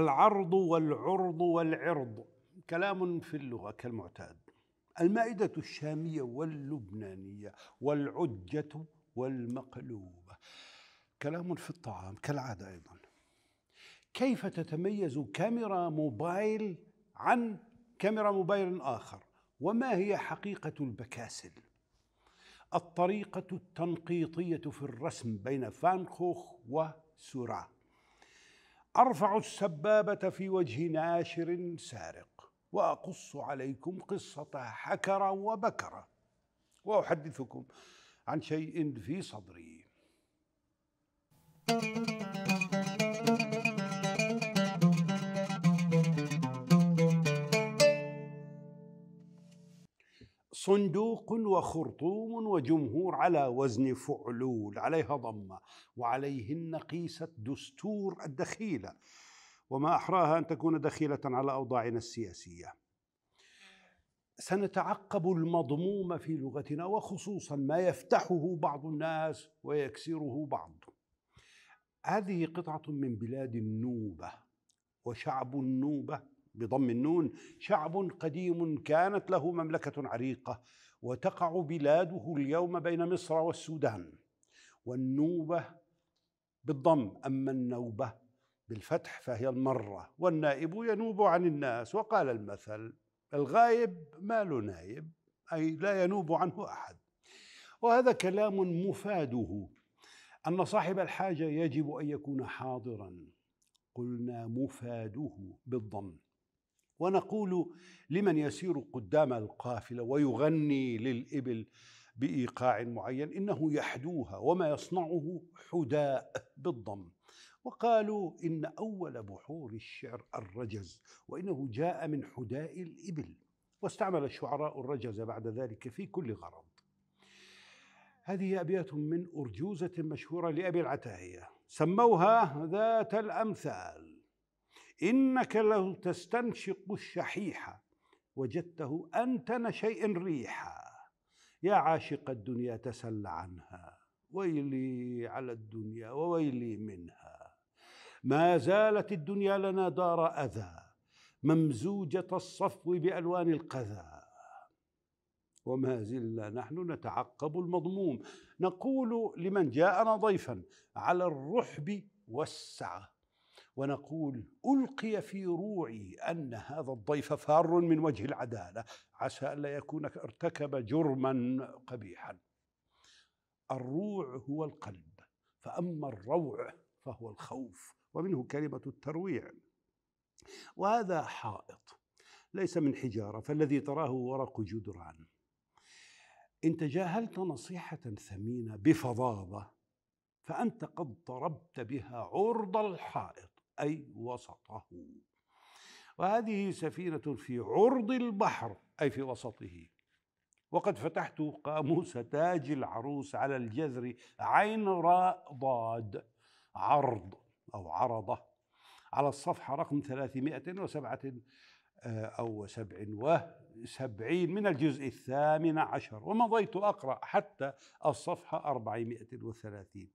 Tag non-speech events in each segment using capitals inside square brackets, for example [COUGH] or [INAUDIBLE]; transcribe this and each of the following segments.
العرض والعرض والعرض كلام في اللغة كالمعتاد المائدة الشامية واللبنانية والعجة والمقلوبة كلام في الطعام كالعادة أيضا كيف تتميز كاميرا موبايل عن كاميرا موبايل آخر وما هي حقيقة البكاسل الطريقة التنقيطية في الرسم بين فانخوخ وسوراخ ارفع السبابه في وجه ناشر سارق واقص عليكم قصه حكر وبكر واحدثكم عن شيء في صدري thank you صندوق وخرطوم وجمهور على وزن فعلول عليها ضمة وعليهن قيست دستور الدخيلة وما أحراها أن تكون دخيلة على أوضاعنا السياسية سنتعقب المضموم في لغتنا وخصوصا ما يفتحه بعض الناس ويكسره بعض هذه قطعة من بلاد النوبة وشعب النوبة بضم النون شعب قديم كانت له مملكة عريقة وتقع بلاده اليوم بين مصر والسودان والنوبة بالضم أما النوبة بالفتح فهي المرة والنائب ينوب عن الناس وقال المثل الغايب ما له نايب أي لا ينوب عنه أحد وهذا كلام مفاده أن صاحب الحاجة يجب أن يكون حاضرا قلنا مفاده بالضم ونقول لمن يسير قدام القافله ويغني للابل بايقاع معين انه يحدوها وما يصنعه حداء بالضم وقالوا ان اول بحور الشعر الرجز وانه جاء من حداء الابل واستعمل الشعراء الرجز بعد ذلك في كل غرض هذه ابيات من ارجوزه مشهوره لابي العتاهيه سموها ذات الامثال إنك لو تستنشق الشحيحة وجدته أنتن شيء ريحا يا عاشق الدنيا تسل عنها ويلي على الدنيا وويلي منها ما زالت الدنيا لنا دار أذى ممزوجة الصفو بألوان القذى وما زلنا نحن نتعقب المضموم نقول لمن جاءنا ضيفا على الرحب والسعه ونقول ألقي في روعي أن هذا الضيف فار من وجه العدالة عسى ألا يكون ارتكب جرما قبيحا الروع هو القلب فأما الروع فهو الخوف ومنه كلمة الترويع وهذا حائط ليس من حجارة فالذي تراه ورق جدران إن تجاهلت نصيحة ثمينة بفظاظة فأنت قد ضربت بها عرض الحائط أي وسطه وهذه سفينة في عرض البحر أي في وسطه وقد فتحت قاموس تاج العروس على الجذر عين راء ضاد عرض أو عرضة على الصفحة رقم 307 آه، أو 77 من الجزء الثامن عشر ومضيت أقرأ حتى الصفحة 430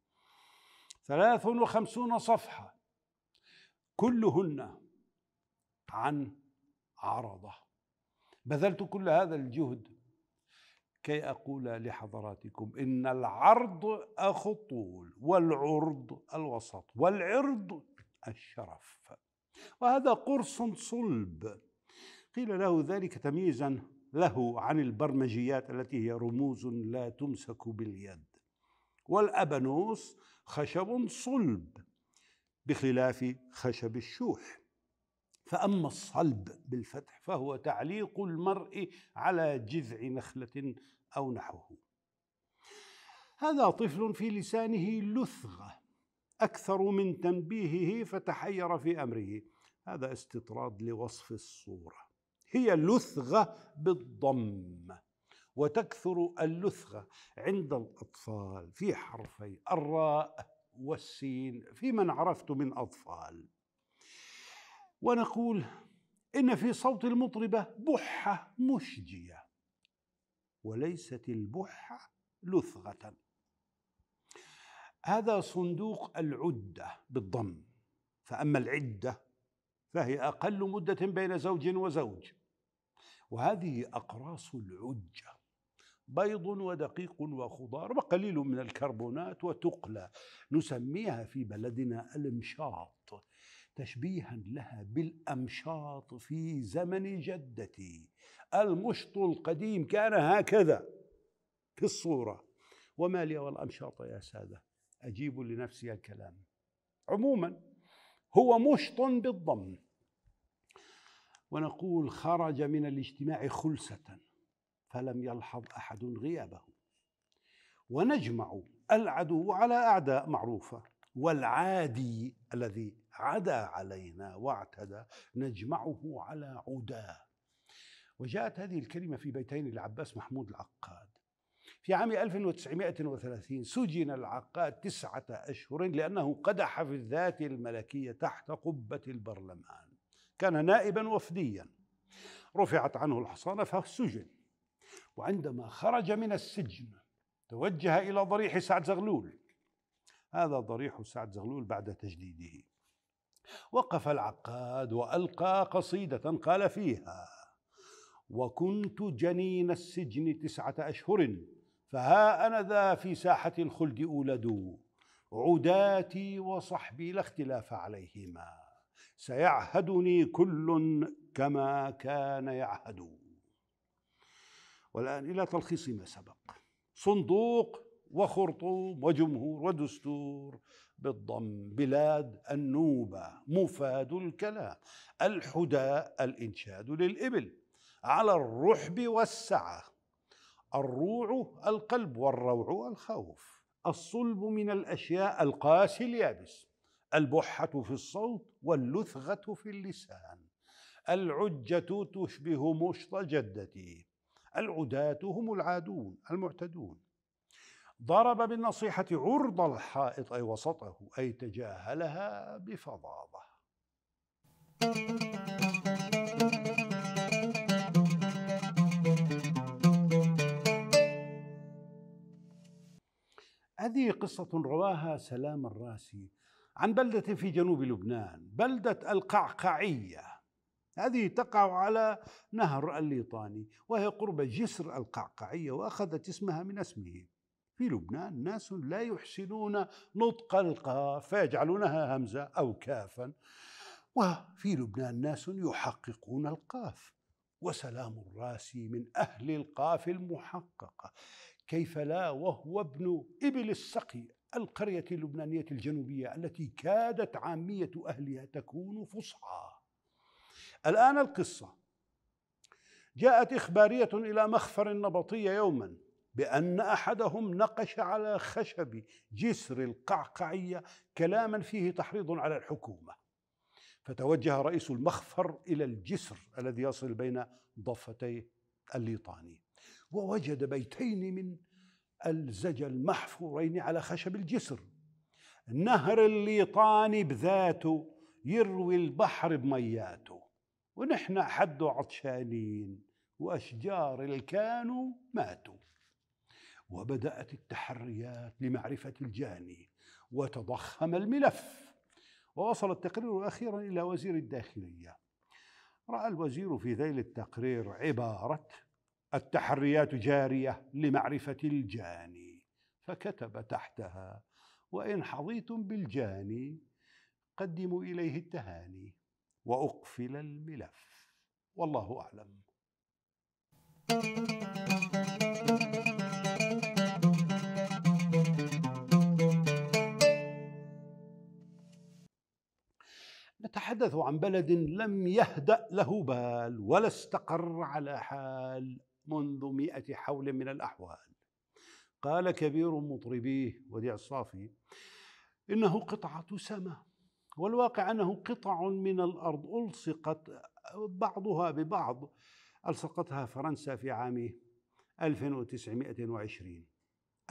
53 صفحة كلهن عن عرضه بذلت كل هذا الجهد كي أقول لحضراتكم إن العرض أخو الطول والعرض الوسط والعرض الشرف وهذا قرص صلب قيل له ذلك تمييزا له عن البرمجيات التي هي رموز لا تمسك باليد والأبنوس خشب صلب بخلاف خشب الشوح فأما الصلب بالفتح فهو تعليق المرء على جذع نخلة أو نحوه هذا طفل في لسانه لثغة أكثر من تنبيهه فتحير في أمره هذا استطراد لوصف الصورة هي لثغة بالضم وتكثر اللثغة عند الأطفال في حرفي الراء والسين من عرفت من أطفال ونقول إن في صوت المطربة بحة مشجية وليست البحة لثغة هذا صندوق العدة بالضم فأما العدة فهي أقل مدة بين زوج وزوج وهذه أقراص العجة بيض ودقيق وخضار وقليل من الكربونات وتقلى نسميها في بلدنا المشاط تشبيها لها بالامشاط في زمن جدتي المشط القديم كان هكذا في الصوره وما لي والامشاط يا ساده اجيب لنفسي الكلام عموما هو مشط بالضم ونقول خرج من الاجتماع خلسه فلم يلحظ أحد غيابه ونجمع العدو على أعداء معروفة والعادي الذي عدا علينا واعتدى نجمعه على عداه وجاءت هذه الكلمة في بيتين لعباس محمود العقاد في عام 1930 سجن العقاد تسعة أشهر لأنه قدح في الذات الملكية تحت قبة البرلمان كان نائبا وفديا رفعت عنه الحصانة فسجن وعندما خرج من السجن توجه إلى ضريح سعد زغلول هذا ضريح سعد زغلول بعد تجديده وقف العقاد وألقى قصيدة قال فيها وكنت جنين السجن تسعة أشهر فها أنا ذا في ساحة الخلد أولد عداتي وصحبي لا اختلاف عليهما سيعهدني كل كما كان يعهد والآن إلى تلخيص ما سبق صندوق وخرطوم وجمهور ودستور بالضم بلاد النوبة مفاد الكلام الحداء الإنشاد للإبل على الرحب والسعة الروع القلب والروع الخوف الصلب من الأشياء القاسي اليابس البحة في الصوت واللثغة في اللسان العجة تشبه مشط جدتي العداة هم العادون المعتدون ضرب بالنصيحة عرض الحائط أي وسطه أي تجاهلها بفظاظة هذه قصة رواها سلام الراسي عن بلدة في جنوب لبنان بلدة القعقعية هذه تقع على نهر الليطاني وهي قرب جسر القعقعية وأخذت اسمها من اسمه في لبنان ناس لا يحسنون نطق القاف فيجعلونها همزة أو كافا وفي لبنان ناس يحققون القاف وسلام الراسي من أهل القاف المحققة كيف لا وهو ابن إبل السقي القرية اللبنانية الجنوبية التي كادت عامية أهلها تكون فصحى الآن القصة جاءت إخبارية إلى مخفر النبطية يوما بأن أحدهم نقش على خشب جسر القعقعية كلاما فيه تحريض على الحكومة فتوجه رئيس المخفر إلى الجسر الذي يصل بين ضفتي الليطاني ووجد بيتين من الزجل محفورين على خشب الجسر نهر الليطاني بذاته يروي البحر بمياته ونحن حد عطشانين وأشجار الكانوا ماتوا وبدأت التحريات لمعرفة الجاني وتضخم الملف ووصل التقرير أخيرا إلى وزير الداخلية رأى الوزير في ذيل التقرير عبارة التحريات جارية لمعرفة الجاني فكتب تحتها وإن حظيتم بالجاني قدموا إليه التهاني واقفل الملف والله اعلم نتحدث عن بلد لم يهدأ له بال ولا استقر على حال منذ مئة حول من الأحوال قال كبير مطربيه وديع الصافي إنه قطعة سماء والواقع أنه قطع من الأرض ألصقت بعضها ببعض ألصقتها فرنسا في عام 1920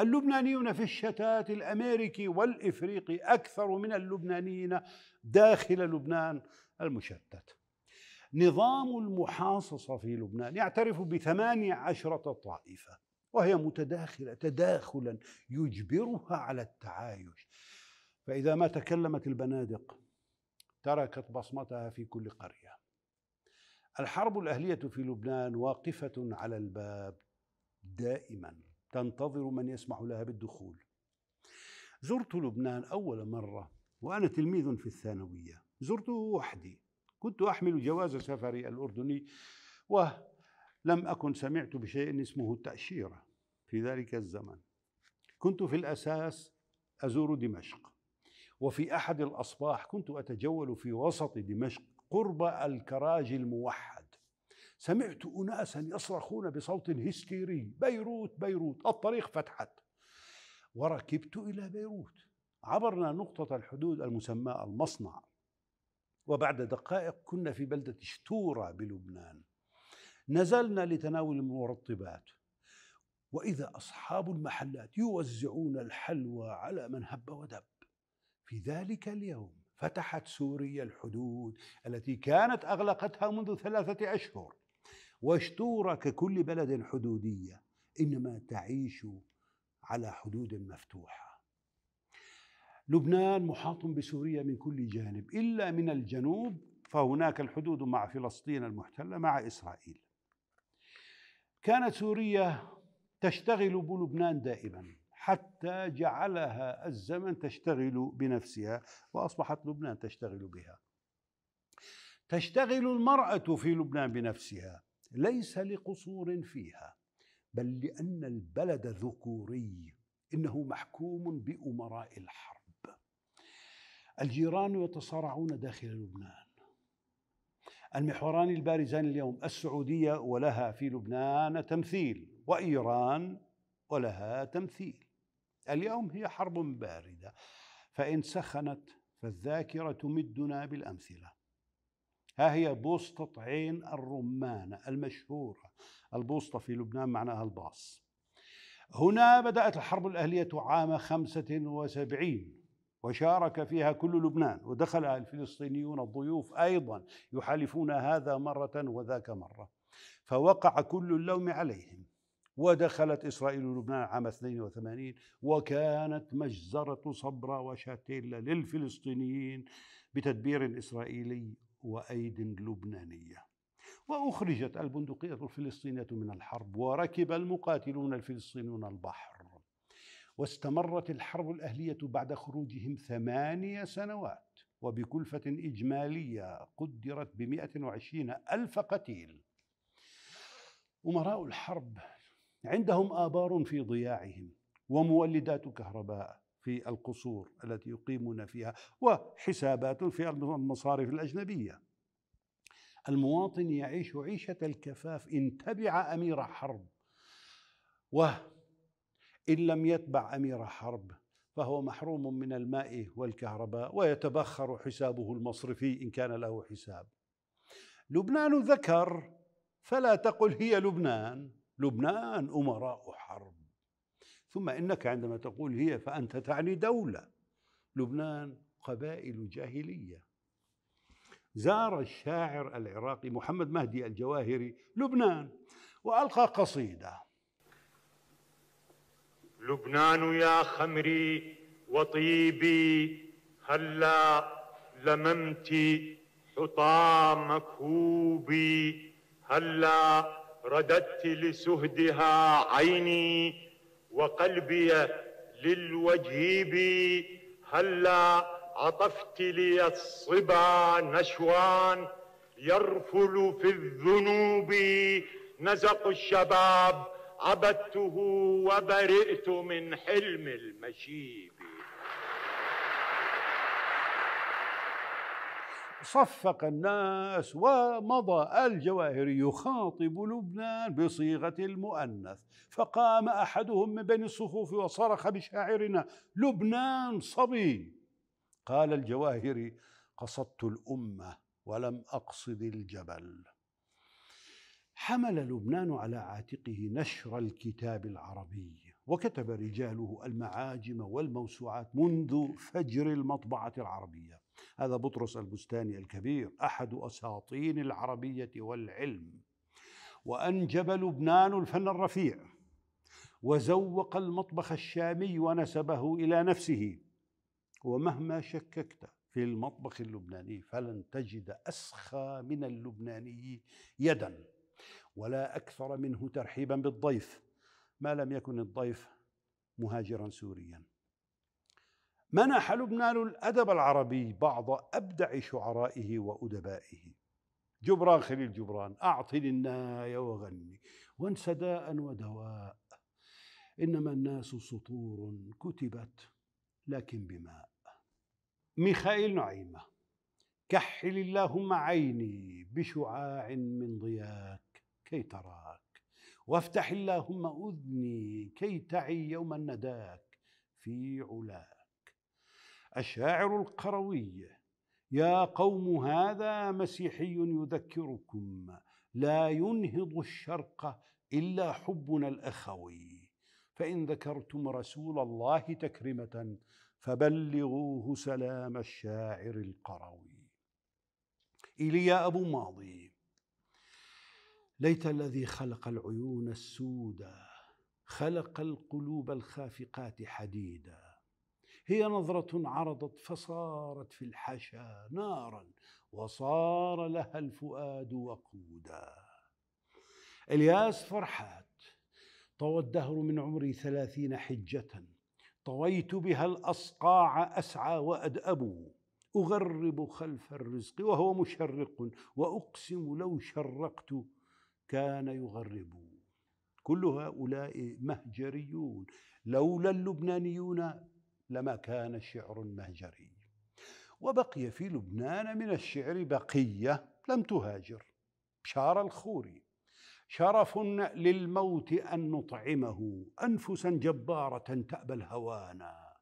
اللبنانيون في الشتات الأمريكي والإفريقي أكثر من اللبنانيين داخل لبنان المشتت نظام المحاصصة في لبنان يعترف بثماني عشرة طائفة وهي متداخلة تداخلا يجبرها على التعايش فإذا ما تكلمت البنادق تركت بصمتها في كل قرية الحرب الأهلية في لبنان واقفة على الباب دائما تنتظر من يسمح لها بالدخول زرت لبنان أول مرة وأنا تلميذ في الثانوية زرته وحدي كنت أحمل جواز سفري الأردني ولم أكن سمعت بشيء اسمه التأشيرة في ذلك الزمن كنت في الأساس أزور دمشق وفي احد الاصباح كنت اتجول في وسط دمشق قرب الكراج الموحد سمعت اناسا يصرخون بصوت هستيري بيروت بيروت الطريق فتحت وركبت الى بيروت عبرنا نقطه الحدود المسماه المصنع وبعد دقائق كنا في بلده شتورة بلبنان نزلنا لتناول المرطبات واذا اصحاب المحلات يوزعون الحلوى على من هب ودب في ذلك اليوم فتحت سوريا الحدود التي كانت اغلقتها منذ ثلاثه اشهر واشتور ككل بلد حدوديه انما تعيش على حدود مفتوحه لبنان محاط بسوريا من كل جانب الا من الجنوب فهناك الحدود مع فلسطين المحتله مع اسرائيل كانت سوريا تشتغل بلبنان دائما حتى جعلها الزمن تشتغل بنفسها واصبحت لبنان تشتغل بها تشتغل المراه في لبنان بنفسها ليس لقصور فيها بل لان البلد ذكوري انه محكوم بامراء الحرب الجيران يتصارعون داخل لبنان المحوران البارزان اليوم السعوديه ولها في لبنان تمثيل وايران ولها تمثيل اليوم هي حرب باردة فإن سخنت فالذاكرة تمدنا بالأمثلة ها هي بوسطة عين الرمانة المشهورة البوسطة في لبنان معناها الباص هنا بدأت الحرب الأهلية عام خمسة وسبعين وشارك فيها كل لبنان ودخل الفلسطينيون الضيوف أيضا يحالفون هذا مرة وذاك مرة فوقع كل اللوم عليهم ودخلت إسرائيل لبنان عام 82 وكانت مجزرة صبرا وشاتيلا للفلسطينيين بتدبير إسرائيلي وأيد لبنانية وأخرجت البندقية الفلسطينية من الحرب وركب المقاتلون الفلسطينيون البحر واستمرت الحرب الأهلية بعد خروجهم ثمانية سنوات وبكلفة إجمالية قدرت بمئة وعشرين ألف قتيل أمراء الحرب عندهم آبار في ضياعهم ومولدات كهرباء في القصور التي يقيمون فيها وحسابات في المصارف الأجنبية المواطن يعيش عيشة الكفاف إن تبع أمير حرب وإن لم يتبع أمير حرب فهو محروم من الماء والكهرباء ويتبخر حسابه المصرفي إن كان له حساب لبنان ذكر فلا تقل هي لبنان لبنان أمراء حرب ثم إنك عندما تقول هي فأنت تعني دولة لبنان قبائل جاهلية زار الشاعر العراقي محمد مهدي الجواهري لبنان وألقى قصيدة لبنان يا خمري وطيبي هلا لممت حطام كوبي هلا رددت لسهدها عيني وقلبي للوجيب هلا عطفت لي الصبا نشوان يرفل في الذنوب نزق الشباب عبدته وبرئت من حلم المشيب صفق الناس ومضى الجواهري يخاطب لبنان بصيغة المؤنث فقام أحدهم من بين الصفوف وصرخ بشاعرنا لبنان صبي قال الجواهري قصدت الأمة ولم أقصد الجبل حمل لبنان على عاتقه نشر الكتاب العربي وكتب رجاله المعاجم والموسوعات منذ فجر المطبعة العربية هذا بطرس البستاني الكبير أحد أساطين العربية والعلم وأنجب لبنان الفن الرفيع وزوق المطبخ الشامي ونسبه إلى نفسه ومهما شككت في المطبخ اللبناني فلن تجد أسخى من اللبناني يدا ولا أكثر منه ترحيبا بالضيف ما لم يكن الضيف مهاجرا سوريا منح لبنان الأدب العربي بعض أبدع شعرائه وأدبائه جبران خليل جبران أعطني الناي وغني وانس داء ودواء إنما الناس سطور كتبت لكن بماء ميخائيل نعيمة كحل اللهم عيني بشعاع من ضياك كي تراك وافتح اللهم أذني كي تعي يوما نداك في علاك الشاعر القروي يا قوم هذا مسيحي يذكركم لا ينهض الشرق إلا حبنا الأخوي فإن ذكرتم رسول الله تكرمة فبلغوه سلام الشاعر القروي إيليا أبو ماضي ليت الذي خلق العيون السودا خلق القلوب الخافقات حديدا هي نظرة عرضت فصارت في الحشا نارا وصار لها الفؤاد وقودا الياس فرحات طوى الدهر من عمري ثلاثين حجة طويت بها الأصقاع أسعى وأدأب أغرب خلف الرزق وهو مشرق وأقسم لو شرقت كان يغرب كل هؤلاء مهجريون لولا اللبنانيون لما كان شعر مهجري وبقي في لبنان من الشعر بقية لم تهاجر شار الخوري شرف للموت أن نطعمه أنفسا جبارة تأبى الهوانا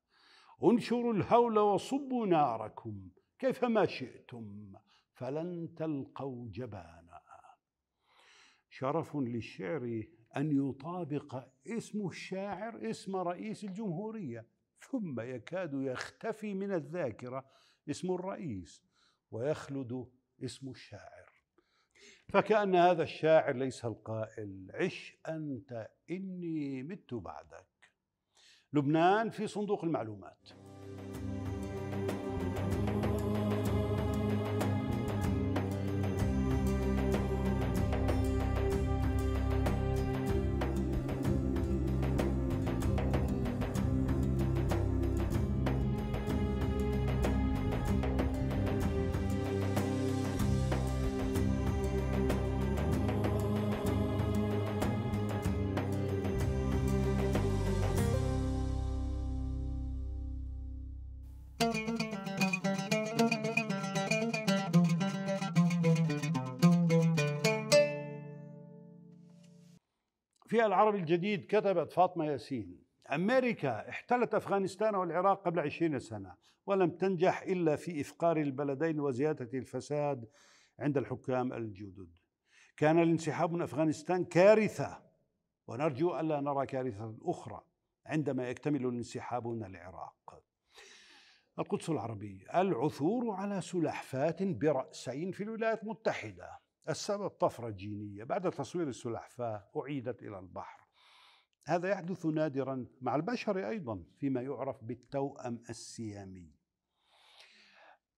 انشروا الهول وصبوا ناركم كيفما شئتم فلن تلقوا جبانا شرف للشعر أن يطابق اسم الشاعر اسم رئيس الجمهورية ثم يكاد يختفي من الذاكرة اسم الرئيس ويخلد اسم الشاعر فكأن هذا الشاعر ليس القائل عش أنت إني مت بعدك لبنان في صندوق المعلومات العربي الجديد كتبت فاطمة ياسين أمريكا احتلت أفغانستان والعراق قبل عشرين سنة ولم تنجح إلا في إفقار البلدين وزيادة الفساد عند الحكام الجدد كان الانسحاب من أفغانستان كارثة ونرجو ألا نرى كارثة أخرى عندما يكتمل الانسحاب من العراق القدس العربية العثور على سلحفاة برأسين في الولايات المتحدة السبب طفرة جينية بعد تصوير السلحفاة أعيدت إلى البحر هذا يحدث نادرا مع البشر أيضا فيما يعرف بالتوأم السيامي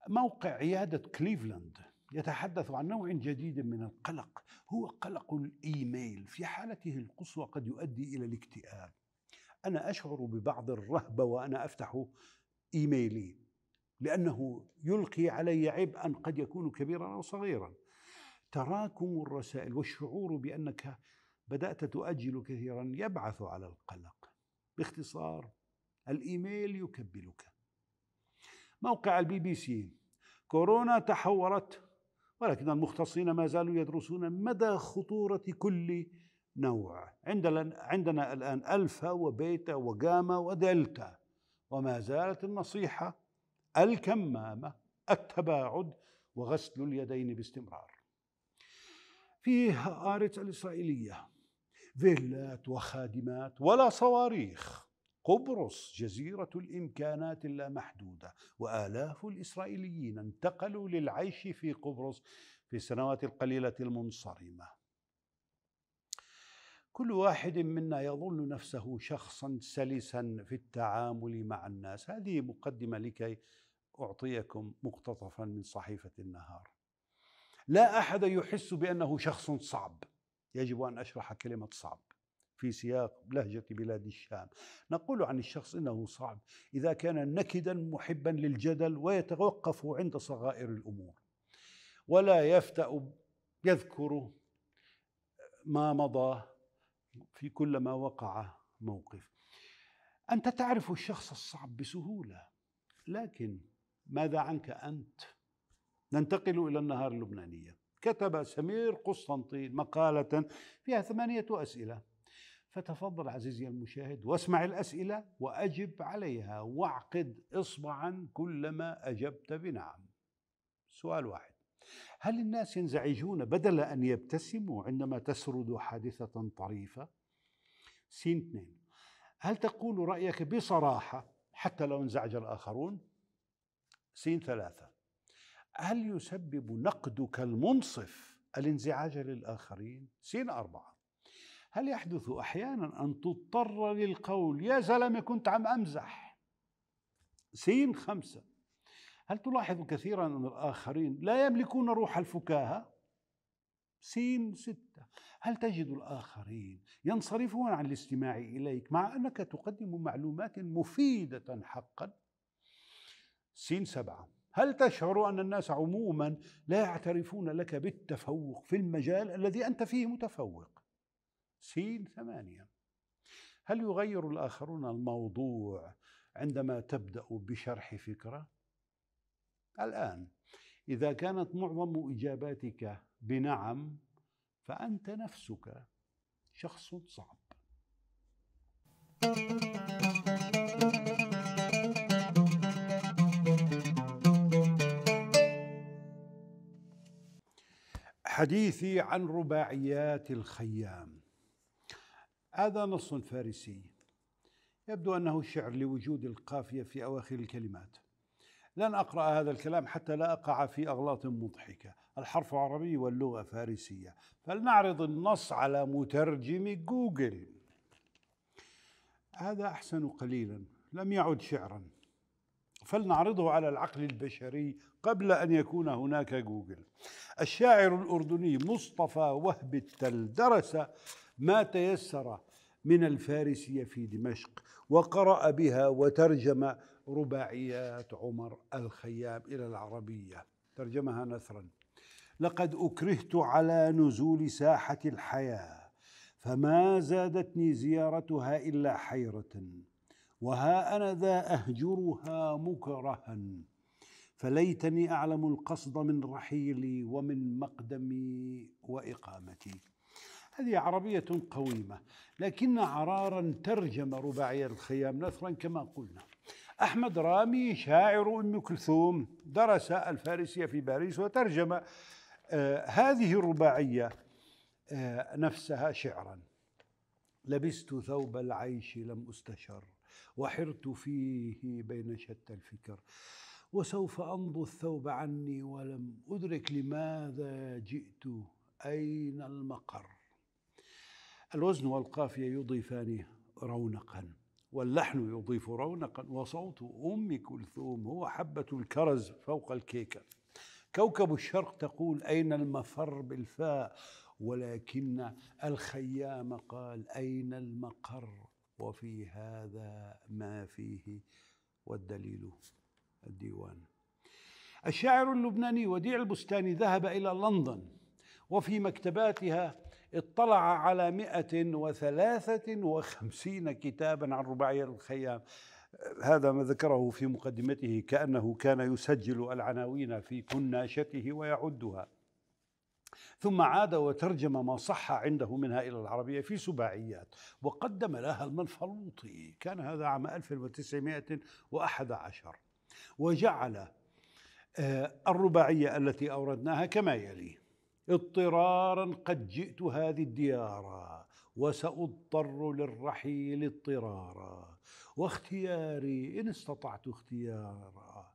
موقع عيادة كليفلاند يتحدث عن نوع جديد من القلق هو قلق الإيميل في حالته القصوى قد يؤدي إلى الاكتئاب أنا أشعر ببعض الرهبة وأنا أفتح إيميلي لأنه يلقي علي عبئا قد يكون كبيرا أو صغيرا تراكم الرسائل والشعور بانك بدات تؤجل كثيرا يبعث على القلق باختصار الايميل يكبلك موقع البي بي سي كورونا تحورت ولكن المختصين ما زالوا يدرسون مدى خطوره كل نوع عندنا عندنا الان الفا وبيتا وجاما ودلتا وما زالت النصيحه الكمامه التباعد وغسل اليدين باستمرار فيه آرت الإسرائيلية فيلات وخادمات ولا صواريخ قبرص جزيرة الإمكانات اللامحدودة وآلاف الإسرائيليين انتقلوا للعيش في قبرص في السنوات القليلة المنصرمة كل واحد منا يظن نفسه شخصا سلسا في التعامل مع الناس هذه مقدمة لكي أعطيكم مقتطفا من صحيفة النهار لا احد يحس بانه شخص صعب يجب ان اشرح كلمه صعب في سياق لهجه بلاد الشام نقول عن الشخص انه صعب اذا كان نكدا محبا للجدل ويتوقف عند صغائر الامور ولا يفتا يذكر ما مضى في كل ما وقع موقف انت تعرف الشخص الصعب بسهوله لكن ماذا عنك انت ننتقل إلى النهار اللبنانية كتب سمير قسطنطين مقالة فيها ثمانية أسئلة فتفضل عزيزي المشاهد واسمع الأسئلة وأجب عليها واعقد إصبعا كلما أجبت بنعم سؤال واحد هل الناس ينزعجون بدل أن يبتسموا عندما تسرد حادثة طريفة؟ سين اثنين هل تقول رأيك بصراحة حتى لو انزعج الآخرون؟ سين ثلاثة هل يسبب نقدك المنصف الانزعاج للآخرين؟ سين أربعة هل يحدث أحيانا أن تضطر للقول يا زلمة كنت عم أمزح؟ سين خمسة هل تلاحظ كثيرا أن الآخرين لا يملكون روح الفكاهة؟ سين ستة هل تجد الآخرين ينصرفون عن الاستماع إليك مع أنك تقدم معلومات مفيدة حقا سين سبعة هل تشعر أن الناس عموما لا يعترفون لك بالتفوق في المجال الذي أنت فيه متفوق سين ثمانية هل يغير الآخرون الموضوع عندما تبدأ بشرح فكرة؟ الآن إذا كانت معظم إجاباتك بنعم فأنت نفسك شخص صعب thank you حديثي عن رباعيات الخيام هذا نص فارسي يبدو انه شعر لوجود القافيه في اواخر الكلمات لن اقرا هذا الكلام حتى لا اقع في اغلاط مضحكه الحرف عربي واللغه فارسيه فلنعرض النص على مترجم جوجل هذا احسن قليلا لم يعد شعرا فلنعرضه على العقل البشري قبل أن يكون هناك جوجل الشاعر الأردني مصطفى وهب التل درس ما تيسر من الفارسية في دمشق وقرأ بها وترجم رباعيات عمر الخيام إلى العربية ترجمها نثرا لقد أكرهت على نزول ساحة الحياة فما زادتني زيارتها إلا حيرة وها أنا ذا أهجرها مكرها فليتني اعلم القصد من رحيلي ومن مقدمي واقامتي هذه عربيه قويمه لكن عرارا ترجم رباعي الخيام نثرا كما قلنا احمد رامي شاعر ام كلثوم درس الفارسيه في باريس وترجم آه، هذه الرباعيه آه، نفسها شعرا لبست ثوب العيش لم استشر وحرت فيه بين شتى الفكر وسوف أمضو الثوب عني ولم أدرك لماذا جئت أين المقر الوزن والقافية يضيفان رونقا واللحن يضيف رونقا وصوت أم كلثوم هو حبة الكرز فوق الكيكة كوكب الشرق تقول أين المفر بالفاء ولكن الخيام قال أين المقر وفي هذا ما فيه والدليل الديوان الشاعر اللبناني وديع البستاني ذهب إلى لندن وفي مكتباتها اطلع على مئة وثلاثة وخمسين كتابا عن رباعية الخيام هذا ما ذكره في مقدمته كأنه كان يسجل العناوين في كناشته ويعدها ثم عاد وترجم ما صح عنده منها إلى العربية في سباعيات وقدم لها المنفلوطي كان هذا عام 1911 وجعل آه، الرباعية التي أوردناها كما يلي اضطرارا قد جئت هذه الديار وسأضطر للرحيل اضطرارا واختياري إن استطعت اختيارا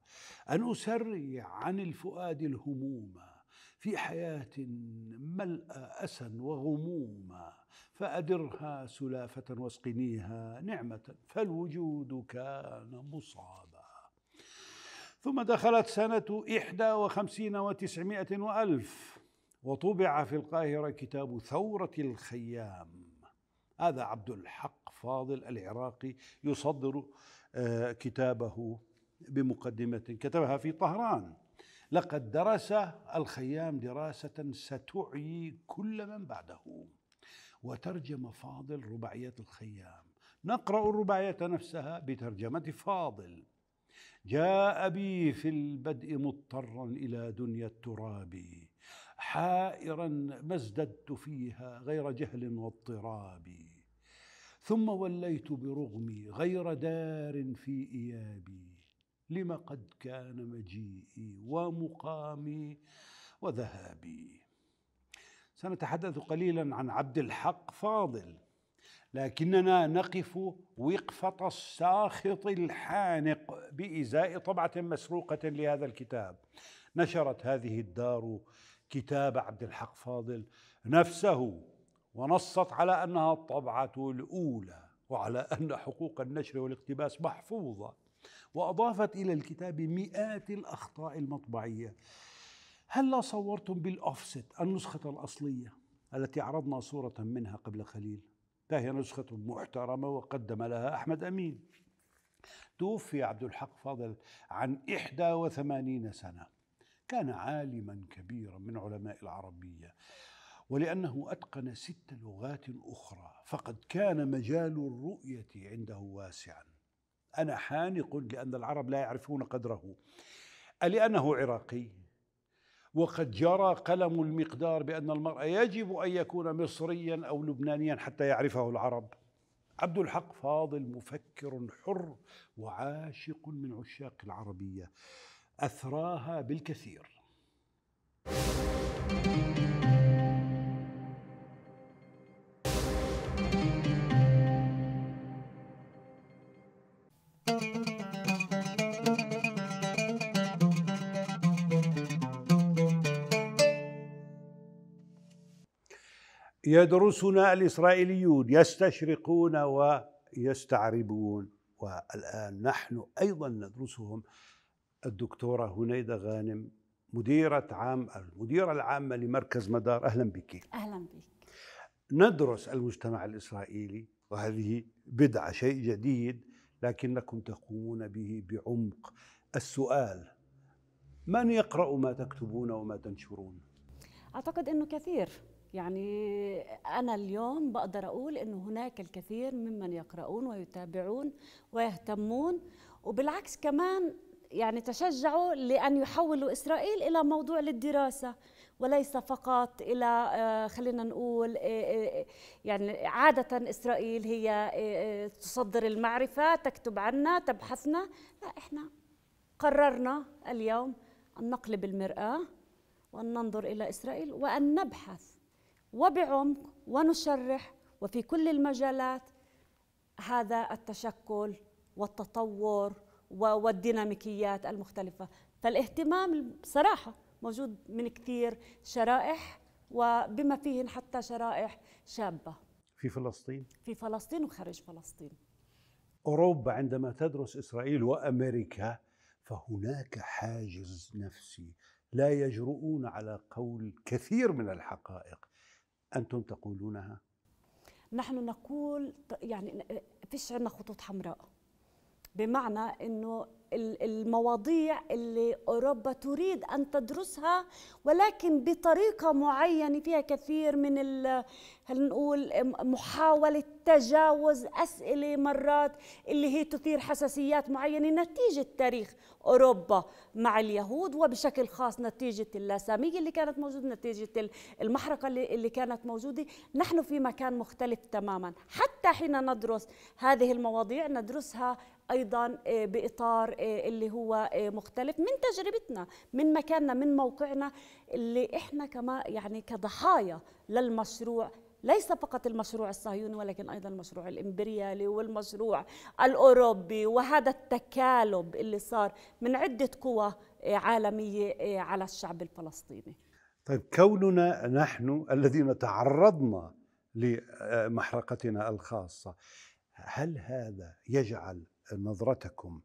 أن أسري عن الفؤاد الهموم في حياة ملأ أسا وغموما فأدرها سلافة واسقنيها نعمة فالوجود كان مصابا ثم دخلت سنة إحدى وخمسين وتسعمائة وألف وطبع في القاهرة كتاب ثورة الخيام هذا عبد الحق فاضل العراقي يصدر آه، كتابه بمقدمة كتبها في طهران لقد درس الخيام دراسة ستعيي كل من بعده وترجم فاضل رباعيات الخيام نقرأ الرباعية نفسها بترجمة فاضل يا أبي في البدء مضطرا إلى دنيا التراب حائرا ما ازددت فيها غير جهل واضطراب ثم وليت برغمي غير دار في إيابي لم قد كان مجيئي ومقامي وذهابي سنتحدث قليلا عن عبد الحق فاضل لكننا نقف وقفة الساخط الحانق بإزاء طبعة مسروقة لهذا الكتاب نشرت هذه الدار كتاب عبد الحق فاضل نفسه ونصت على أنها الطبعة الأولى وعلى أن حقوق النشر والاقتباس محفوظة وأضافت إلى الكتاب مئات الأخطاء المطبعية هل صورتم بالأوفست النسخة الأصلية التي عرضنا صورة منها قبل قليل فهي نسخة محترمة وقدم لها أحمد أمين توفي عبد الحق فاضل عن إحدى وثمانين سنة كان عالما كبيرا من علماء العربية ولأنه أتقن ست لغات أخرى فقد كان مجال الرؤية عنده واسعا أنا حانق لأن العرب لا يعرفون قدره لأنه عراقي وقد جرى قلم المقدار بأن المرء يجب أن يكون مصريا أو لبنانيا حتى يعرفه العرب عبد الحق فاضل مفكر حر وعاشق من عشاق العربية أثراها بالكثير يدرسنا الإسرائيليون يستشرقون ويستعربون والآن نحن أيضا ندرسهم الدكتورة هنيدة غانم مديرة عام المديرة العامة لمركز مدار أهلا بك أهلا بك ندرس المجتمع الإسرائيلي وهذه بدعة شيء جديد لكنكم تقومون به بعمق السؤال من يقرأ ما تكتبون وما تنشرون؟ أعتقد أنه كثير يعني أنا اليوم بقدر أقول أنه هناك الكثير ممن يقرؤون ويتابعون ويهتمون وبالعكس كمان يعني تشجعوا لأن يحولوا إسرائيل إلى موضوع للدراسة وليس فقط إلى آه، خلينا نقول آه، آه، يعني عادة إسرائيل هي تصدر المعرفة تكتب عنا تبحثنا لا إحنا قررنا اليوم أن نقلب المرآة وأن ننظر إلى إسرائيل وأن نبحث وبعمق ونشرح وفي كل المجالات هذا التشكل والتطور والديناميكيات المختلفة فالاهتمام بصراحة موجود من كثير شرائح وبما فيهن حتى شرائح شابة في فلسطين؟ في فلسطين وخارج فلسطين أوروبا عندما تدرس إسرائيل وأمريكا فهناك حاجز نفسي لا يجرؤون على قول كثير من الحقائق أنتم تقولونها؟ نحن نقول يعني فيش عندنا خطوط حمراء بمعنى انه المواضيع اللي أوروبا تريد أن تدرسها ولكن بطريقة معينة فيها كثير من خلينا نقول محاولة تجاوز أسئلة مرات اللي هي تثير حساسيات معينة نتيجة تاريخ أوروبا مع اليهود وبشكل خاص نتيجة اللاسامية اللي كانت موجودة نتيجة المحرقة اللي كانت موجودة نحن في مكان مختلف تماما حتى حين ندرس هذه المواضيع ندرسها ايضا آه، باطار آه، اللي هو آه، مختلف من تجربتنا من مكاننا من موقعنا اللي احنا كما يعني كضحايا للمشروع ليس فقط المشروع الصهيوني ولكن ايضا المشروع الامبريالي والمشروع الاوروبي وهذا التكالب اللي صار من عده قوى عالميه على الشعب الفلسطيني. طيب كوننا نحن الذين تعرضنا لمحرقتنا الخاصه هل هذا يجعل نظرتكم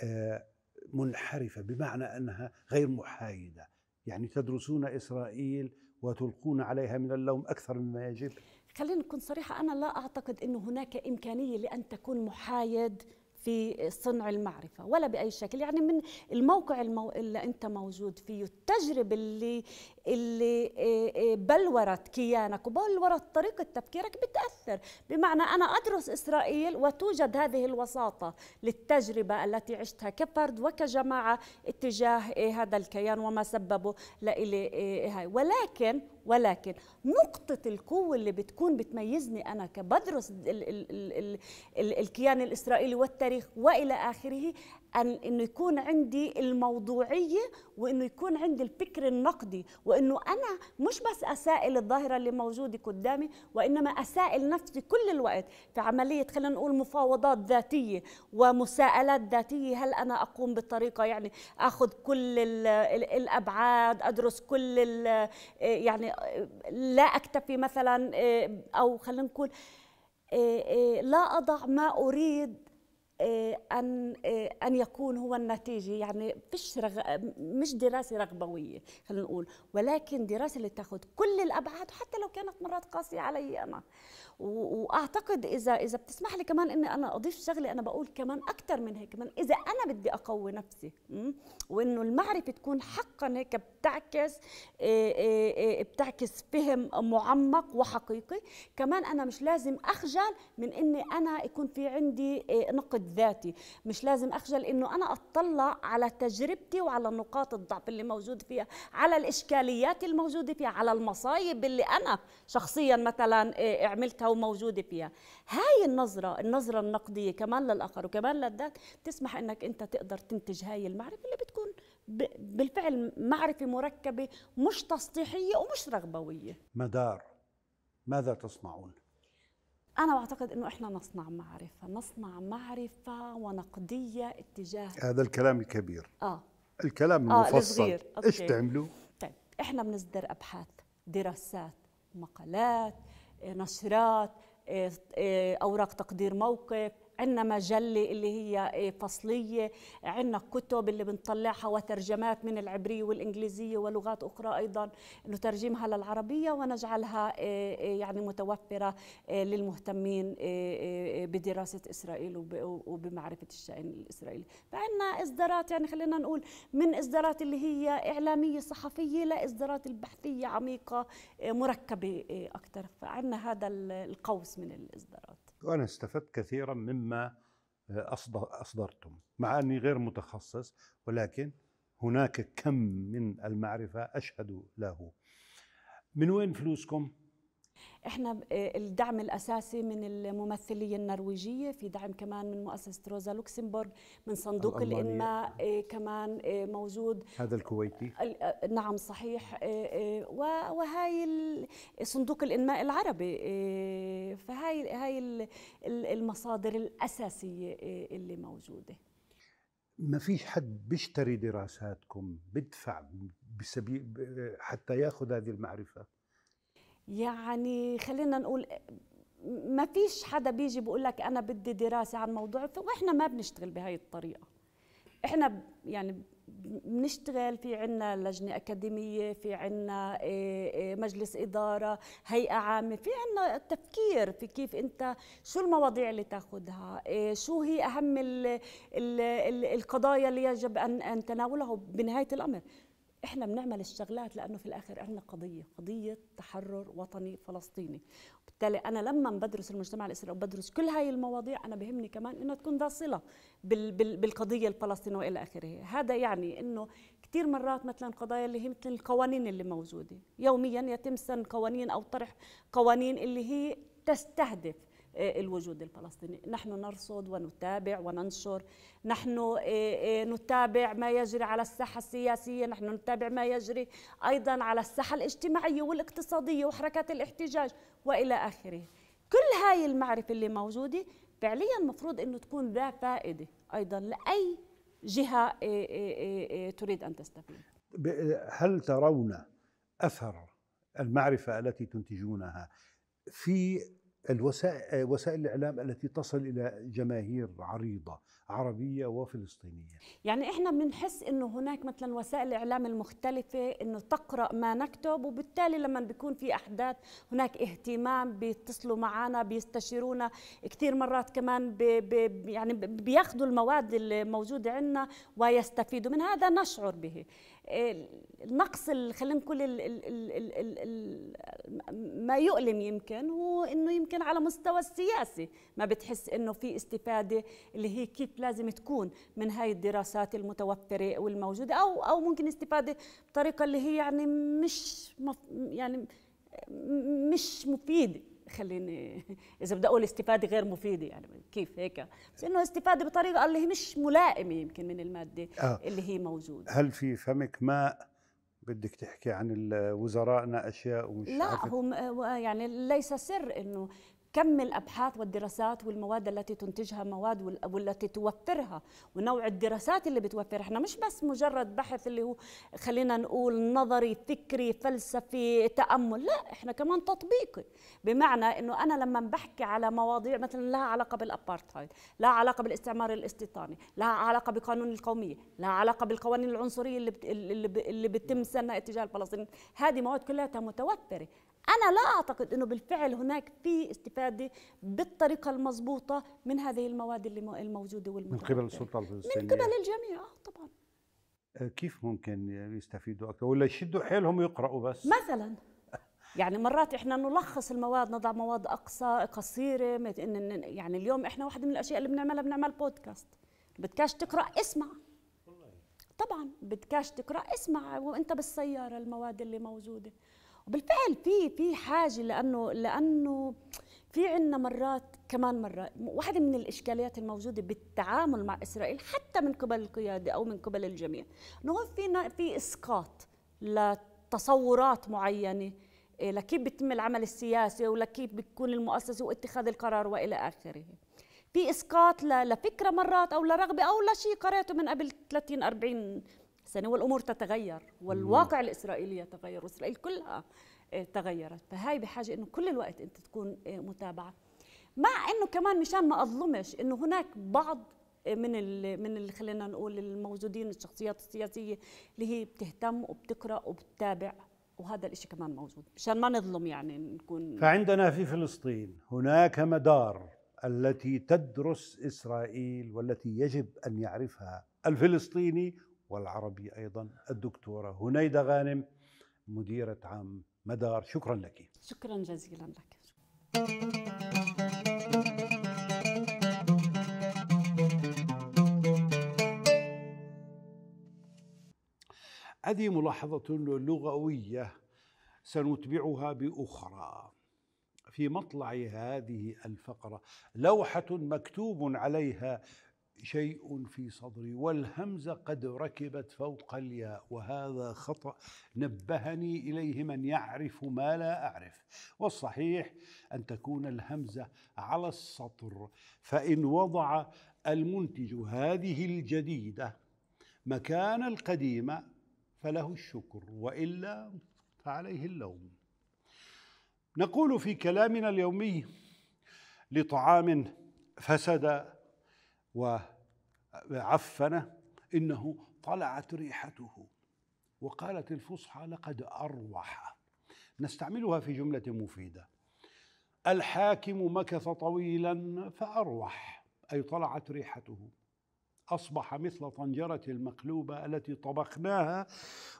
آه، منحرفه بمعنى انها غير محايده يعني تدرسون اسرائيل وتلقون عليها من اللوم اكثر مما يجب خلينا نكون صريحه انا لا اعتقد انه هناك امكانيه لان تكون محايد في صنع المعرفه ولا باي شكل يعني من الموقع المو... اللي انت موجود فيه التجربه اللي اللي آه، آه، بلورت كيانك وبلورت طريقه تفكيرك بتاثر بمعنى انا ادرس اسرائيل وتوجد هذه الوساطه للتجربه التي عشتها كفرد وكجماعه اتجاه آه، هذا الكيان وما سببه لإلي هاي ولكن ولكن نقطة القوة اللي بتكون بتميزني أنا كبدرس الكيان الإسرائيلي والتاريخ وإلى آخره أن أنه يكون عندي الموضوعية وأنه يكون عندي الفكر النقدي وأنه أنا مش بس أسائل الظاهرة اللي موجودة قدامي وإنما أسائل نفسي كل الوقت في عملية خلينا نقول مفاوضات ذاتية ومساءلات ذاتية هل أنا أقوم بالطريقة يعني أخذ كل الـ الـ الأبعاد أدرس كل الـ يعني لا أكتفي مثلا آه، أو خلينا نقول آه، آه، لا أضع ما أريد آه، ان آه، ان يكون هو النتيجه يعني فيش رغ... مش دراسه رغبويه خلينا نقول ولكن دراسه اللي تاخذ كل الابعاد حتى لو كانت مرات قاسيه علي انا واعتقد اذا اذا بتسمح لي كمان اني انا اضيف شغله انا بقول كمان اكثر من هيك كمان اذا انا بدي اقوي نفسي وانه المعرفه تكون حقا هيك بتعكس آه، بتعكس فهم معمق وحقيقي كمان انا مش لازم اخجل من اني انا يكون في عندي نقد ذاتي مش لازم أخجل أنه أنا أطلع على تجربتي وعلى نقاط الضعف اللي موجود فيها على الإشكاليات الموجودة فيها على المصايب اللي أنا شخصيا مثلا آه، عملتها وموجودة فيها هاي النظرة النظرة النقدية كمان للآخر وكمان للذات بتسمح أنك أنت تقدر تنتج هاي المعرفة اللي بتكون بالفعل معرفة مركبة مش تسطيحية ومش رغبوية مدار ماذا تصنعون؟ أنا بعتقد أنه إحنا نصنع معرفة نصنع معرفة ونقدية اتجاه هذا الكلام الكبير آه الكلام آه، المفصل آه ايش تعملوا؟ طيب احنا بنصدر ابحاث دراسات مقالات إيه، نشرات إيه، إيه، اوراق تقدير موقف عندنا مجلة اللي هي إيه، فصلية عندنا كتب اللي بنطلعها وترجمات من العبرية والإنجليزية ولغات أخرى أيضا نترجمها للعربية ونجعلها إيه، إيه، يعني متوفرة للمهتمين بدراسة إسرائيل وبمعرفة الشأن الإسرائيلي فعندنا إصدارات يعني خلينا نقول من إصدارات اللي هي إعلامية صحفية لإصدارات البحثية عميقة مركبة أكثر فعندنا هذا القوس من الإصدارات وأنا استفدت كثيرا مما آه، أصدر أصدرتم مع أني غير متخصص ولكن هناك كم من المعرفة أشهد له من وين فلوسكم؟ احنا آه، الدعم الاساسي من الممثليه النرويجيه في دعم كمان من مؤسسه روزا لوكسمبورغ من صندوق الانماء آه، كمان آه، موجود هذا الكويتي نعم صحيح وهاي صندوق الانماء العربي فهاي هاي المصادر الاساسيه اللي موجوده ما فيش حد بيشتري دراساتكم بدفع بسبيل حتى ياخذ هذه المعرفه يعني خلينا نقول ما فيش حدا بيجي بيقول لك انا بدي دراسه عن موضوع واحنا ما بنشتغل بهاي الطريقه احنا يعني بنشتغل في عنا لجنة أكاديمية في عنا آه، آه، مجلس إدارة هيئة عامة في عنا تفكير في كيف أنت شو المواضيع اللي تأخذها آه، شو هي أهم القضايا اللي يجب أن, أن تناولها بنهاية الأمر احنا بنعمل الشغلات لانه في الاخر عندنا قضيه قضيه تحرر وطني فلسطيني وبالتالي انا لما بدرس المجتمع الاسرائيلي وبدرس كل هاي المواضيع انا بهمني كمان انه تكون ذا صله بالقضيه الفلسطينيه والى اخره هذا يعني انه كثير مرات مثلا قضايا اللي هي مثل القوانين اللي موجوده يوميا يتم سن قوانين او طرح قوانين اللي هي تستهدف آه، الوجود الفلسطيني نحن نرصد ونتابع وننشر نحن آه، آه، نتابع ما يجري على الساحة السياسية نحن نتابع ما يجري أيضا على الساحة الاجتماعية والاقتصادية وحركات الاحتجاج وإلى آخره كل هاي المعرفة اللي موجودة فعليا المفروض أنه تكون ذا فائدة أيضا لأي جهة تريد أن تستفيد هل ترون أثر المعرفة التي تنتجونها في الوسائل وسائل الاعلام التي تصل الى جماهير عريضه عربيه وفلسطينيه يعني احنا بنحس انه هناك مثلا وسائل الاعلام المختلفه انه تقرا ما نكتب وبالتالي لما بيكون في احداث هناك اهتمام بيتصلوا معنا بيستشيرونا كثير مرات كمان بي بي يعني بياخذوا المواد الموجوده عندنا ويستفيدوا من هذا نشعر به النقص خلينا نقول ما يؤلم يمكن هو انه يمكن على مستوى السياسي ما بتحس انه في استفاده اللي هي كيف لازم تكون من هاي الدراسات المتوفره والموجوده او او ممكن استفاده بطريقه اللي هي يعني مش يعني مش مفيده خليني [LAUGHS] اذا بدي اقول استفاده غير مفيده يعني كيف هيك بس انه استفاده بطريقه اللي هي مش ملائمه يمكن من الماده آه. اللي هي موجوده هل في فمك ماء بدك تحكي عن وزرائنا اشياء ومش لا هم يعني ليس سر انه كم الابحاث والدراسات والمواد التي تنتجها مواد والتي توفرها ونوع الدراسات اللي بتوفرها احنا مش بس مجرد بحث اللي هو خلينا نقول نظري فكري فلسفي تامل لا احنا كمان تطبيقي بمعنى انه انا لما بحكي على مواضيع مثلا لها علاقه بالابارتهايد لها علاقه بالاستعمار الاستيطاني لها علاقه بقانون القوميه لها علاقه بالقوانين العنصريه اللي بت... اللي بتم نعم. سنها اتجاه الفلسطينيين هذه مواد كلها متوفره أنا لا أعتقد أنه بالفعل هناك في استفادة بالطريقة المضبوطة من هذه المواد اللي الموجودة والمتوفرة من قبل السلطة الفلسطينية من قبل الجميع آه طبعا أه، كيف ممكن يستفيدوا أكثر ولا يشدوا حيلهم ويقرأوا بس مثلا يعني مرات احنا نلخص المواد نضع مواد اقصى قصيره يعني اليوم احنا واحده من الاشياء اللي بنعملها بنعمل بودكاست بدكاش تقرا اسمع طبعا بدكاش تقرا اسمع وانت بالسياره المواد اللي موجوده وبالفعل في في حاجه لانه لانه في عندنا مرات كمان مرة واحدة من الإشكاليات الموجودة بالتعامل مع إسرائيل حتى من قبل القيادة أو من قبل الجميع أنه في في إسقاط لتصورات معينة إيه، لكيف بيتم العمل السياسي ولكيف بتكون المؤسسة واتخاذ القرار وإلى آخره في إسقاط لفكرة مرات أو لرغبة أو لشيء قرأته من قبل 30 40 سنة يعني والأمور تتغير والواقع الإسرائيلي يتغير وإسرائيل كلها آه، تغيرت فهي بحاجة أنه كل الوقت أنت تكون آه، متابعة مع أنه كمان مشان ما أظلمش أنه هناك بعض آه، من ال من اللي خلينا نقول الموجودين الشخصيات السياسيه اللي هي بتهتم وبتقرا وبتتابع وهذا الشيء كمان موجود مشان ما نظلم يعني نكون فعندنا في فلسطين هناك مدار التي تدرس اسرائيل والتي يجب ان يعرفها الفلسطيني والعربي أيضا الدكتورة هنيدة غانم مديرة عام مدار شكرا لك شكرا جزيلا لك هذه ملاحظة لغوية سنتبعها بأخرى في مطلع هذه الفقرة لوحة مكتوب عليها شيء في صدري والهمزة قد ركبت فوق الياء وهذا خطأ نبهني إليه من يعرف ما لا أعرف والصحيح أن تكون الهمزة على السطر فإن وضع المنتج هذه الجديدة مكان القديمة فله الشكر وإلا فعليه اللوم نقول في كلامنا اليومي لطعام فسد وعفن إنه طلعت ريحته وقالت الفصحى لقد أروح نستعملها في جملة مفيدة الحاكم مكث طويلا فأروح أي طلعت ريحته أصبح مثل طنجرة المقلوبة التي طبخناها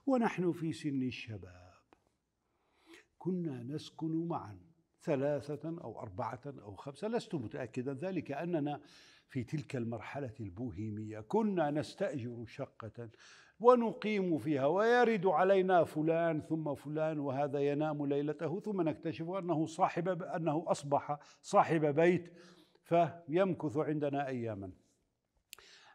ونحن في سن الشباب كنا نسكن معا ثلاثة أو أربعة أو خمسة لست متأكدا ذلك أننا في تلك المرحلة البوهيمية كنا نستأجر شقة ونقيم فيها ويرد علينا فلان ثم فلان وهذا ينام ليلته ثم نكتشف أنه صاحب أنه أصبح صاحب بيت فيمكث عندنا أياما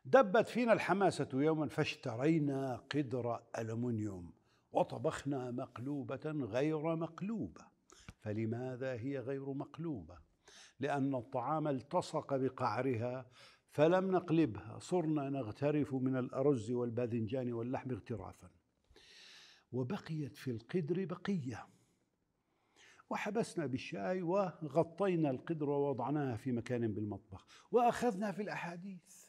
دبت فينا الحماسة يوما فاشترينا قدر ألمنيوم وطبخنا مقلوبة غير مقلوبة فلماذا هي غير مقلوبة لأن الطعام التصق بقعرها فلم نقلبها صرنا نغترف من الأرز والباذنجان واللحم اغترافا وبقيت في القدر بقية وحبسنا بالشاي وغطينا القدر ووضعناها في مكان بالمطبخ وأخذنا في الأحاديث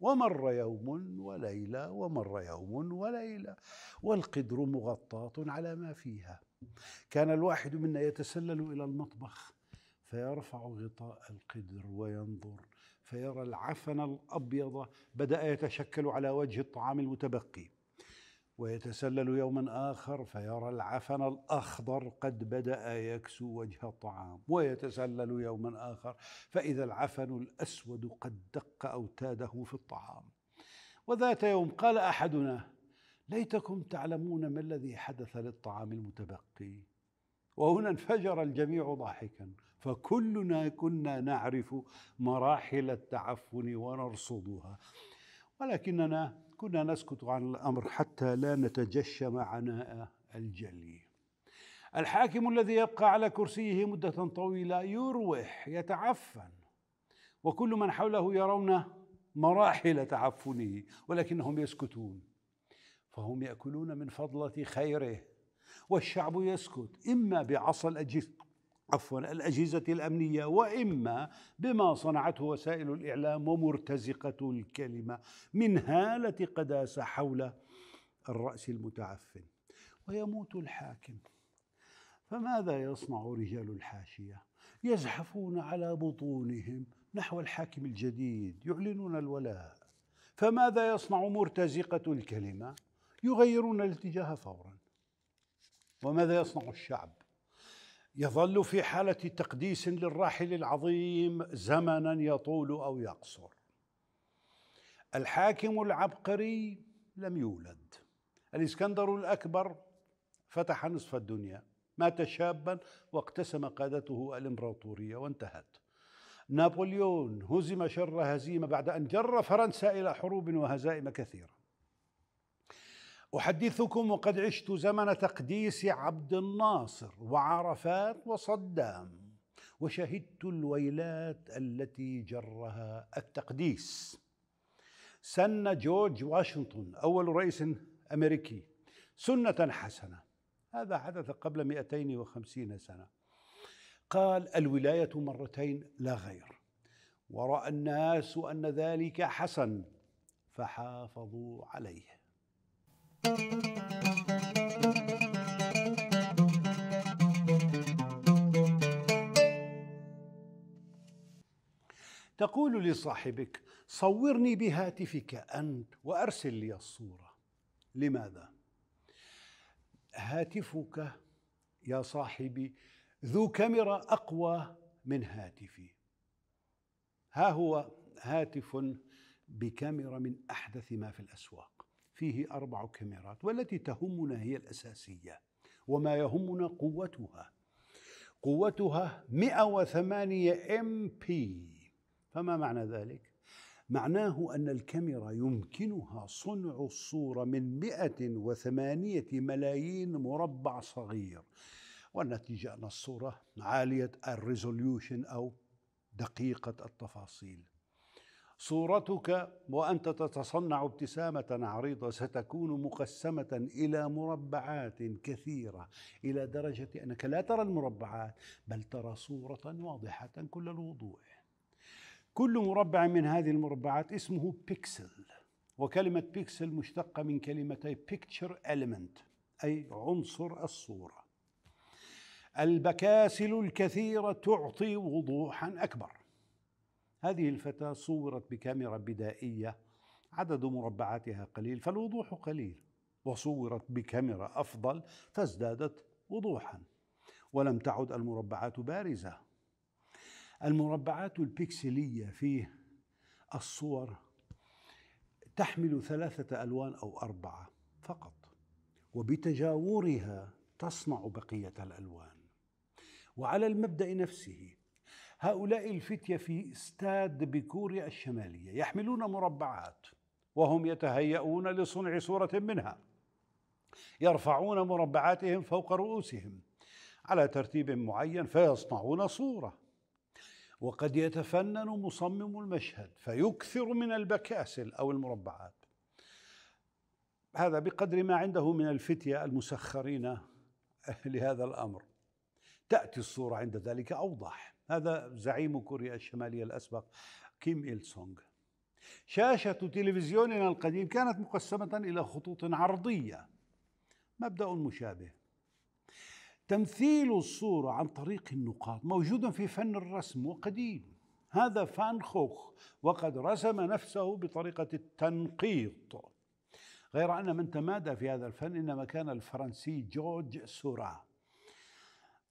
ومر يوم وليلة ومر يوم وليلة والقدر مغطاة على ما فيها كان الواحد منا يتسلل إلى المطبخ فيرفع غطاء القدر وينظر فيرى العفن الابيض بدا يتشكل على وجه الطعام المتبقي ويتسلل يوما اخر فيرى العفن الاخضر قد بدا يكسو وجه الطعام ويتسلل يوما اخر فاذا العفن الاسود قد دق اوتاده في الطعام وذات يوم قال احدنا ليتكم تعلمون ما الذي حدث للطعام المتبقي وهنا انفجر الجميع ضاحكا فكلنا كنا نعرف مراحل التعفن ونرصدها ولكننا كنا نسكت عن الامر حتى لا نتجشم عناء الجلي الحاكم الذي يبقى على كرسيه مده طويله يروح يتعفن وكل من حوله يرون مراحل تعفنه ولكنهم يسكتون فهم ياكلون من فضله خيره والشعب يسكت إما بعصا الأجهزة عفوا الأجهزة الأمنية وإما بما صنعته وسائل الإعلام ومرتزقة الكلمة من هالة قداسة حول الرأس المتعفن ويموت الحاكم فماذا يصنع رجال الحاشية؟ يزحفون على بطونهم نحو الحاكم الجديد يعلنون الولاء فماذا يصنع مرتزقة الكلمة؟ يغيرون الاتجاه فورا وماذا يصنع الشعب يظل في حالة تقديس للراحل العظيم زمنا يطول أو يقصر الحاكم العبقري لم يولد الإسكندر الأكبر فتح نصف الدنيا مات شابا واقتسم قادته الإمبراطورية وانتهت نابليون هزم شر هزيمة بعد أن جر فرنسا إلى حروب وهزائم كثيرة أحدثكم وقد عشت زمن تقديس عبد الناصر وعرفات وصدام وشهدت الويلات التي جرها التقديس سن جورج واشنطن أول رئيس أمريكي سنة حسنة هذا حدث قبل 250 سنة قال الولاية مرتين لا غير ورأى الناس أن ذلك حسن فحافظوا عليه تقول لصاحبك صورني بهاتفك انت وارسل لي الصوره لماذا هاتفك يا صاحبي ذو كاميرا اقوى من هاتفي ها هو هاتف بكاميرا من احدث ما في الاسواق فيه أربع كاميرات والتي تهمنا هي الأساسية وما يهمنا قوتها قوتها 108 ام بي فما معنى ذلك؟ معناه أن الكاميرا يمكنها صنع الصورة من 108 ملايين مربع صغير والنتيجة أن الصورة عالية الريزوليوشن أو دقيقة التفاصيل صورتك وانت تتصنع ابتسامه عريضه ستكون مقسمه الى مربعات كثيره الى درجه انك لا ترى المربعات بل ترى صوره واضحه كل الوضوح كل مربع من هذه المربعات اسمه بيكسل وكلمه بيكسل مشتقه من كلمتي بيكتشر element اي عنصر الصوره البكاسل الكثيره تعطي وضوحا اكبر هذه الفتاة صورت بكاميرا بدائية عدد مربعاتها قليل فالوضوح قليل وصورت بكاميرا أفضل فازدادت وضوحا ولم تعد المربعات بارزة المربعات البكسلية في الصور تحمل ثلاثة ألوان أو أربعة فقط وبتجاورها تصنع بقية الألوان وعلى المبدأ نفسه هؤلاء الفتية في استاد بكوريا الشمالية يحملون مربعات وهم يتهيئون لصنع صورة منها يرفعون مربعاتهم فوق رؤوسهم على ترتيب معين فيصنعون صورة وقد يتفنن مصمم المشهد فيكثر من البكاسل أو المربعات هذا بقدر ما عنده من الفتية المسخرين لهذا الأمر تأتي الصورة عند ذلك أوضح هذا زعيم كوريا الشمالية الأسبق كيم إيل سونغ شاشة تلفزيوننا القديم كانت مقسمة إلى خطوط عرضية مبدأ مشابه تمثيل الصورة عن طريق النقاط موجود في فن الرسم وقديم هذا فان خوخ وقد رسم نفسه بطريقة التنقيط غير أن من تمادى في هذا الفن إنما كان الفرنسي جورج سورا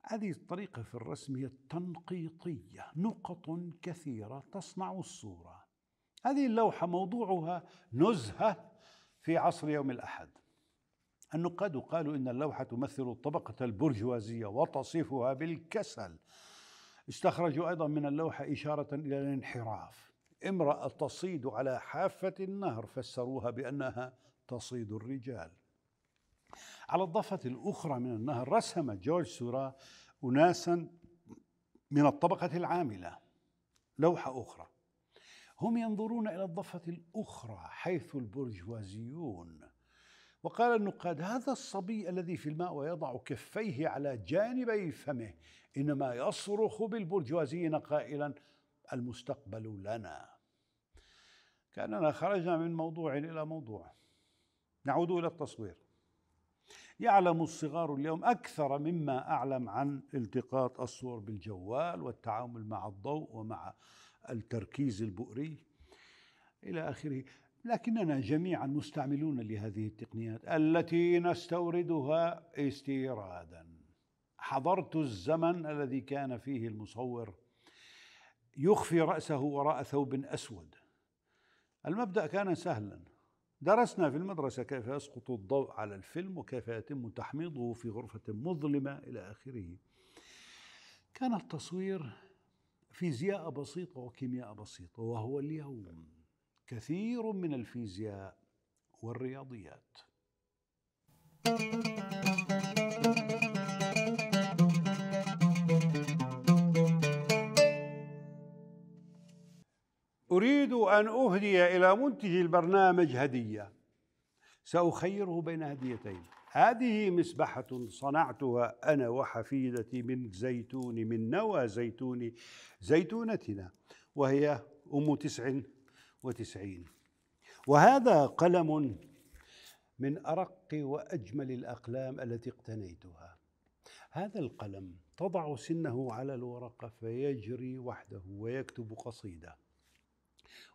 هذه الطريقة في الرسم هي التنقيطية نقط كثيرة تصنع الصورة هذه اللوحة موضوعها نزهة في عصر يوم الأحد النقاد قالوا إن اللوحة تمثل الطبقة البرجوازية وتصفها بالكسل استخرجوا أيضا من اللوحة إشارة إلى الانحراف امرأة تصيد على حافة النهر فسروها بأنها تصيد الرجال على الضفة الأخرى من النهر رسم جورج سورا أناسا من الطبقة العاملة لوحة أخرى هم ينظرون إلى الضفة الأخرى حيث البرجوازيون وقال النقاد هذا الصبي الذي في الماء ويضع كفيه على جانبي فمه إنما يصرخ بالبرجوازيين قائلا المستقبل لنا كأننا خرجنا من موضوع إلى موضوع نعود إلى التصوير يعلم الصغار اليوم أكثر مما أعلم عن التقاط الصور بالجوال والتعامل مع الضوء ومع التركيز البؤري إلى آخره لكننا جميعا مستعملون لهذه التقنيات التي نستوردها استيرادا حضرت الزمن الذي كان فيه المصور يخفي رأسه وراء ثوب أسود المبدأ كان سهلا درسنا في المدرسة كيف يسقط الضوء على الفيلم وكيف يتم تحميضه في غرفة مظلمة إلى آخره كان التصوير فيزياء بسيطة وكيمياء بسيطة وهو اليوم كثير من الفيزياء والرياضيات thank you أريد أن أهدي إلى منتج البرنامج هدية سأخيره بين هديتين هذه مسبحة صنعتها أنا وحفيدتي من زيتون من نوى زيتون زيتونتنا وهي أم تسع وتسعين وهذا قلم من أرق وأجمل الأقلام التي اقتنيتها هذا القلم تضع سنه على الورقة فيجري وحده ويكتب قصيدة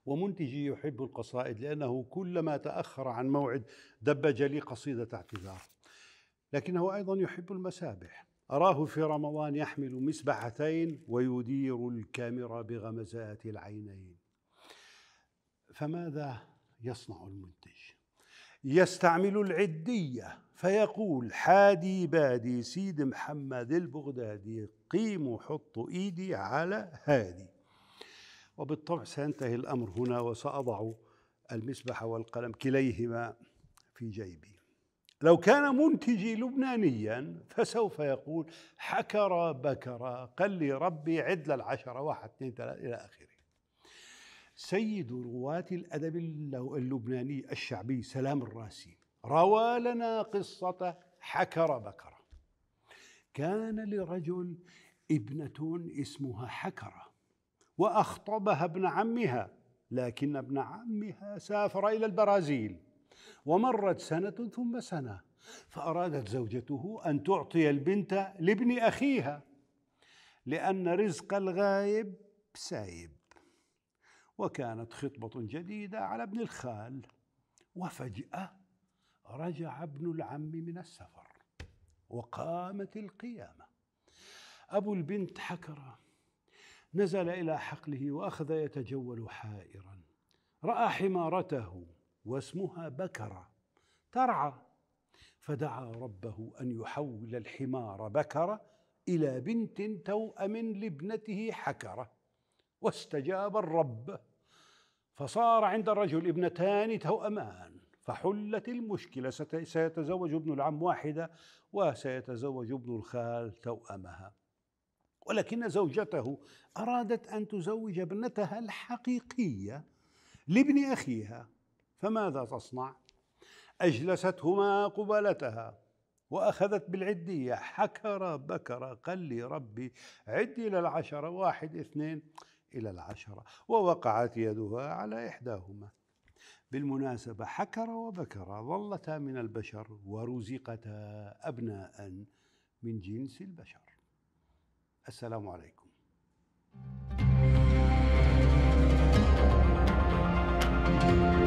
ومنتجي يحب القصائد لأنه كلما تأخر عن موعد دبج لي قصيدة اعتذار لكنه أيضا يحب المسابح أراه في رمضان يحمل مسبحتين ويدير الكاميرا بغمزات العينين فماذا يصنع المنتج؟ يستعمل العدية فيقول حادي بادي سيد محمد البغدادي قيموا حطوا إيدي على هادي وبالطبع سينتهي الأمر هنا وسأضع المسبح والقلم كليهما في جيبي لو كان منتجي لبنانيا فسوف يقول حكر بكر قال لي ربي عد العشرة واحد اثنين ثلاثة إلى آخره سيد رواة الأدب اللبناني الشعبي سلام الراسي روى لنا قصة حكر بكر كان لرجل ابنة اسمها حكره واخطبها ابن عمها لكن ابن عمها سافر الى البرازيل ومرت سنه ثم سنه فارادت زوجته ان تعطي البنت لابن اخيها لان رزق الغايب سايب وكانت خطبه جديده على ابن الخال وفجاه رجع ابن العم من السفر وقامت القيامه ابو البنت حكره نزل الى حقله واخذ يتجول حائرا راى حمارته واسمها بكره ترعى فدعا ربه ان يحول الحمار بكره الى بنت توام لابنته حكره واستجاب الرب فصار عند الرجل ابنتان توأمان فحلت المشكلة سيتزوج ابن العم واحدة وسيتزوج ابن الخال توأمها ولكن زوجته أرادت أن تزوج ابنتها الحقيقية لابن أخيها فماذا تصنع؟ أجلستهما قبلتها وأخذت بالعدية حكر بكر قل لي ربي عد إلى العشرة واحد اثنين إلى العشرة ووقعت يدها على إحداهما بالمناسبة حكر وبكر ظلتا من البشر ورزقتا أبناء من جنس البشر السلام عليكم thank you